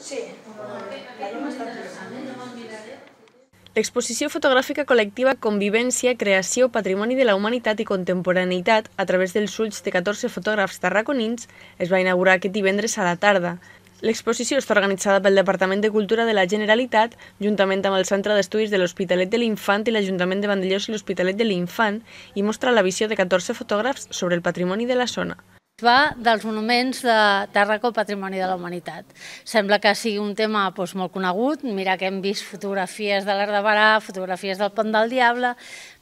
Sí. L'exposició fotogràfica col·lectiva Convivència, Creació, Patrimoni de la Humanitat i Contemporaneïtat a través dels ulls de 14 fotògrafs tarraconins es va inaugurar aquest divendres a la tarda. L'exposició està organitzada pel Departament de Cultura de la Generalitat, juntament amb el Centre d'Estudis de l'Hospitalet de l'Infant i l'Ajuntament de Vandellós i l'Hospitalet de l'Infant, i mostra la visió de 14 fotògrafs sobre el patrimoni de la zona va dels monuments de Tàrraco Patrimoni de la Humanitat. Sembla que sigui un tema doncs, molt conegut, mira que hem vist fotografies de de Barà, fotografies del Pont del Diable,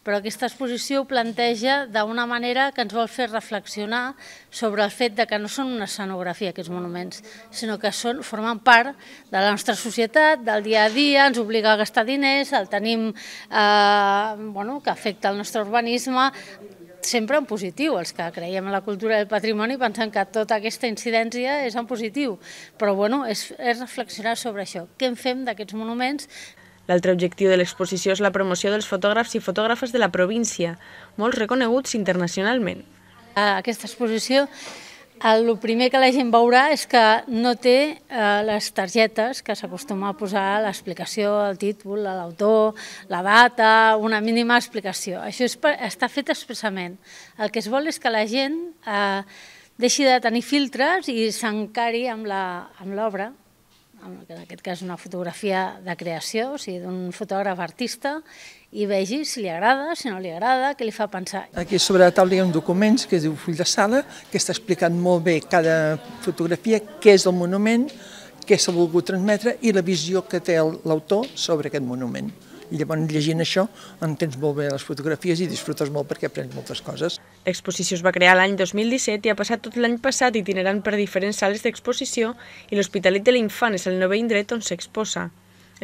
però aquesta exposició ho planteja d'una manera que ens vol fer reflexionar sobre el fet de que no són una escenografia aquests monuments, sinó que són, formen part de la nostra societat, del dia a dia, ens obliga a gastar diners, el tenim eh, bueno, que afecta el nostre urbanisme, sempre en positiu. Els que creiem en la cultura del patrimoni pensen que tota aquesta incidència és en positiu, però bueno, és, és reflexionar sobre això. Què en fem d'aquests monuments? L'altre objectiu de l'exposició és la promoció dels fotògrafs i fotògrafes de la província, molts reconeguts internacionalment. Aquesta exposició el primer que la gent veurà és que no té eh, les targetes que s'acostuma a posar l'explicació, el títol, l'autor, la data, una mínima explicació. Això està fet expressament. El que es vol és que la gent eh, deixi de tenir filtres i s'encari amb l'obra en aquest cas una fotografia de creació, o sigui, d'un fotògraf artista, i vegi si li agrada, si no li agrada, què li fa pensar. Aquí sobre la taula hi ha un document que es diu Full de Sala, que està explicant molt bé cada fotografia, què és el monument, què s'ha volgut transmetre i la visió que té l'autor sobre aquest monument. llavors, llegint això, entens molt bé les fotografies i disfrutes molt perquè aprens moltes coses. L'exposició es va crear l'any 2017 i ha passat tot l'any passat itinerant per diferents sales d'exposició i l'Hospitalet de l'Infant és el nou indret on s'exposa.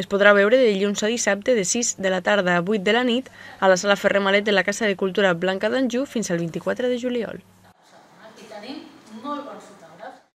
Es podrà veure de dilluns a dissabte de 6 de la tarda a 8 de la nit a la sala Ferrer Malet de la Casa de Cultura Blanca d'Anjou fins al 24 de juliol. tenim molt bons